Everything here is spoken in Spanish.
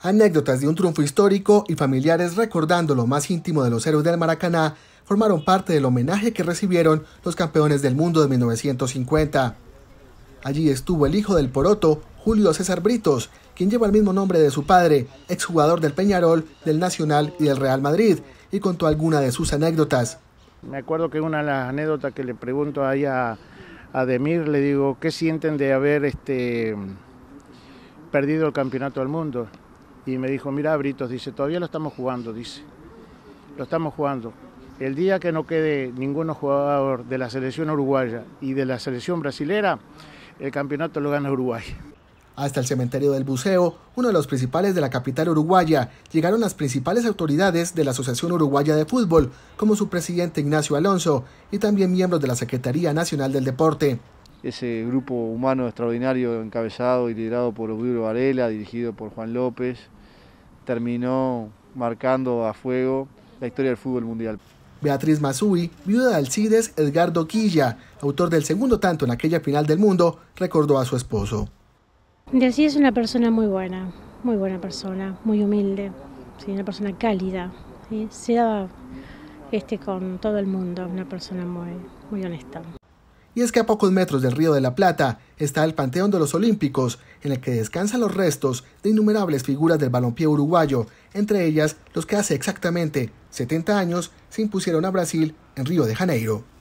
Anécdotas de un triunfo histórico y familiares recordando lo más íntimo de los héroes del Maracaná formaron parte del homenaje que recibieron los campeones del mundo de 1950. Allí estuvo el hijo del Poroto, Julio César Britos, quien lleva el mismo nombre de su padre, exjugador del Peñarol, del Nacional y del Real Madrid, y contó alguna de sus anécdotas. Me acuerdo que una de las anécdotas que le pregunto ahí a, Demir, le digo, ¿qué sienten de haber este, perdido el campeonato del mundo? y me dijo, mira Britos, dice, todavía lo estamos jugando, dice, lo estamos jugando. El día que no quede ninguno jugador de la selección uruguaya y de la selección brasilera, el campeonato lo gana Uruguay. Hasta el cementerio del Buceo, uno de los principales de la capital uruguaya, llegaron las principales autoridades de la Asociación Uruguaya de Fútbol, como su presidente Ignacio Alonso, y también miembros de la Secretaría Nacional del Deporte. Ese grupo humano extraordinario encabezado y liderado por Obdulio Varela, dirigido por Juan López, terminó marcando a fuego la historia del fútbol mundial. Beatriz Masui, viuda de Alcides Edgardo Quilla, autor del segundo tanto en aquella final del mundo, recordó a su esposo. De así es una persona muy buena, muy buena persona, muy humilde, ¿sí? una persona cálida. Se daba este, con todo el mundo, una persona muy, muy honesta y es que a pocos metros del Río de la Plata está el Panteón de los Olímpicos, en el que descansan los restos de innumerables figuras del balompié uruguayo, entre ellas los que hace exactamente 70 años se impusieron a Brasil en Río de Janeiro.